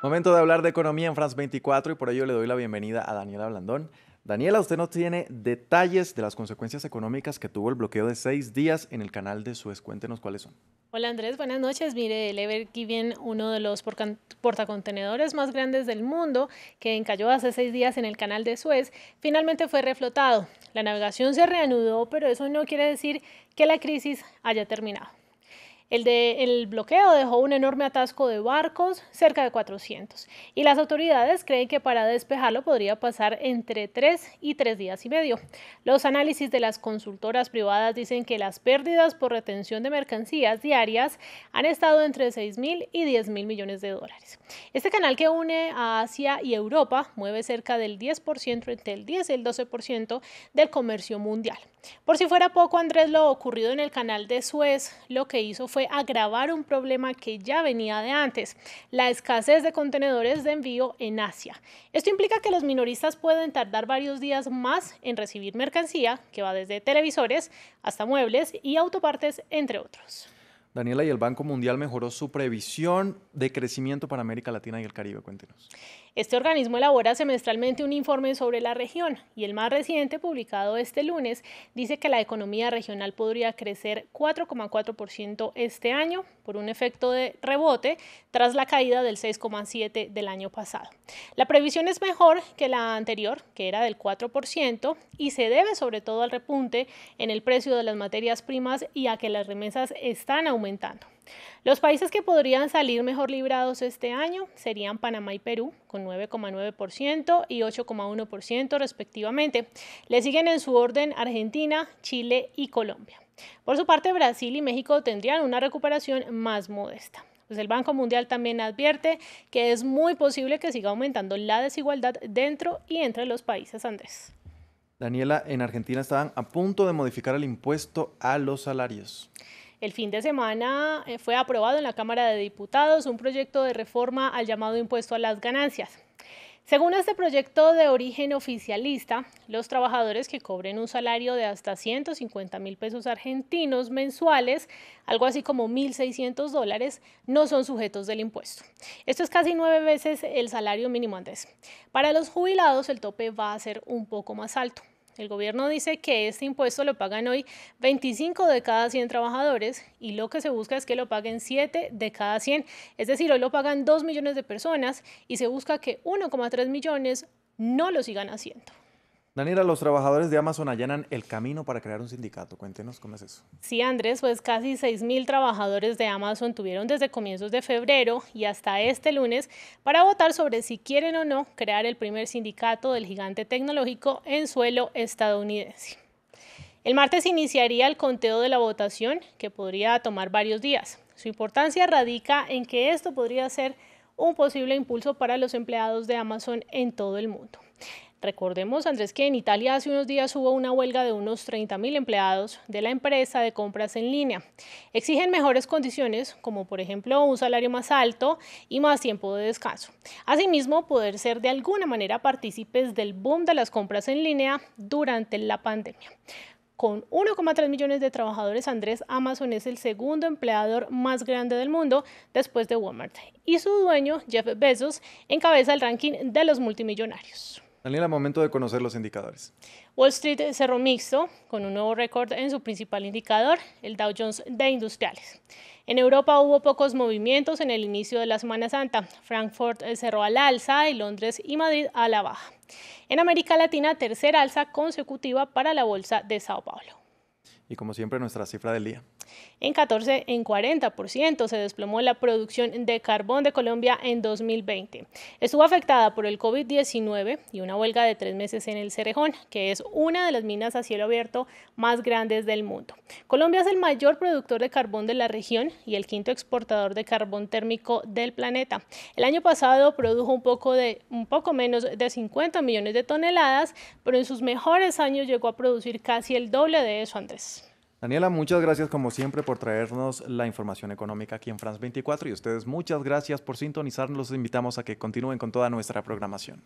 Momento de hablar de economía en France 24 y por ello le doy la bienvenida a Daniela Blandón. Daniela, usted nos tiene detalles de las consecuencias económicas que tuvo el bloqueo de seis días en el canal de Suez. Cuéntenos cuáles son. Hola Andrés, buenas noches. Mire, el Ever Given, uno de los portacontenedores más grandes del mundo, que encalló hace seis días en el canal de Suez, finalmente fue reflotado. La navegación se reanudó, pero eso no quiere decir que la crisis haya terminado. El, bloqueo dejó un enorme atasco de barcos, cerca de 400, y las autoridades creen que para despejarlo podría pasar entre 3 y 3 días y medio. Los análisis de las consultoras privadas dicen que las pérdidas por retención de mercancías diarias han estado entre 6.000 y 10.000 millones de dólares. Este canal que une a Asia y Europa mueve cerca del 10%, entre el 10 y el 12% del comercio mundial. Por si fuera poco, Andrés, lo ocurrido en el canal de Suez lo que hizo fue agravar un problema que ya venía de antes, la escasez de contenedores de envío en Asia. Esto implica que los minoristas pueden tardar varios días más en recibir mercancía, que va desde televisores hasta muebles y autopartes, entre otros. Daniela, y el Banco Mundial mejoró su previsión de crecimiento para América Latina y el Caribe. Cuéntenos. Este organismo elabora semestralmente un informe sobre la región y el más reciente, publicado este lunes, dice que la economía regional podría crecer 4,4% este año por un efecto de rebote tras la caída del 6,7% del año pasado. La previsión es mejor que la anterior, que era del 4%, y se debe sobre todo al repunte en el precio de las materias primas y a que las remesas están aumentando. Los países que podrían salir mejor librados este año serían Panamá y Perú, con 9,9% y 8,1% respectivamente. Le siguen en su orden Argentina, Chile y Colombia. Por su parte, Brasil y México tendrían una recuperación más modesta. Pues el Banco Mundial también advierte que es muy posible que siga aumentando la desigualdad dentro y entre los países Andrés. Daniela, en Argentina estaban a punto de modificar el impuesto a los salarios. El fin de semana eh, fue aprobado en la Cámara de Diputados un proyecto de reforma al llamado impuesto a las ganancias. Según este proyecto de origen oficialista, los trabajadores que cobren un salario de hasta 150 mil pesos argentinos mensuales, algo así como 1.600 dólares, no son sujetos del impuesto. Esto es casi nueve veces el salario mínimo antes. Para los jubilados el tope va a ser un poco más alto, el gobierno dice que este impuesto lo pagan hoy 25 de cada 100 trabajadores y lo que se busca es que lo paguen 7 de cada 100. Es decir, hoy lo pagan 2 millones de personas y se busca que 1,3 millones no lo sigan haciendo. Daniela, los trabajadores de Amazon allanan el camino para crear un sindicato. Cuéntenos cómo es eso. Sí, Andrés, pues casi 6.000 trabajadores de Amazon tuvieron desde comienzos de febrero y hasta este lunes para votar sobre si quieren o no crear el primer sindicato del gigante tecnológico en suelo estadounidense. El martes iniciaría el conteo de la votación, que podría tomar varios días. Su importancia radica en que esto podría ser un posible impulso para los empleados de Amazon en todo el mundo. Recordemos, Andrés, que en Italia hace unos días hubo una huelga de unos 30.000 empleados de la empresa de compras en línea. Exigen mejores condiciones, como por ejemplo un salario más alto y más tiempo de descanso. Asimismo, poder ser de alguna manera partícipes del boom de las compras en línea durante la pandemia. Con 1,3 millones de trabajadores, Andrés Amazon es el segundo empleador más grande del mundo después de Walmart. Y su dueño, Jeff Bezos, encabeza el ranking de los multimillonarios. Daniela, momento de conocer los indicadores. Wall Street cerró mixto con un nuevo récord en su principal indicador, el Dow Jones de Industriales. En Europa hubo pocos movimientos en el inicio de la Semana Santa. Frankfurt eh, cerró al alza y Londres y Madrid a la baja. En América Latina, tercera alza consecutiva para la bolsa de Sao Paulo. Y como siempre, nuestra cifra del día. En 14, en 40% se desplomó la producción de carbón de Colombia en 2020. Estuvo afectada por el COVID-19 y una huelga de tres meses en el Cerejón, que es una de las minas a cielo abierto más grandes del mundo. Colombia es el mayor productor de carbón de la región y el quinto exportador de carbón térmico del planeta. El año pasado produjo un poco, de, un poco menos de 50 millones de toneladas, pero en sus mejores años llegó a producir casi el doble de eso, Andrés. Daniela, muchas gracias como siempre por traernos la información económica aquí en France 24 y ustedes muchas gracias por sintonizarnos. Los invitamos a que continúen con toda nuestra programación.